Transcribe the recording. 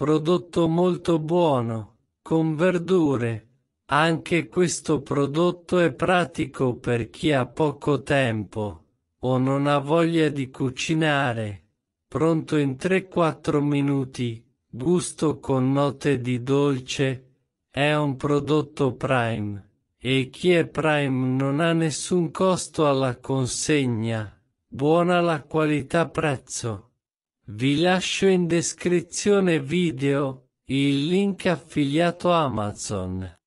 Prodotto molto buono, con verdure. Anche questo prodotto è pratico per chi ha poco tempo o non ha voglia di cucinare. Pronto in 3-4 minuti, gusto con note di dolce. È un prodotto prime e chi è prime non ha nessun costo alla consegna. Buona la qualità prezzo. Vi lascio in descrizione video il link affiliato Amazon.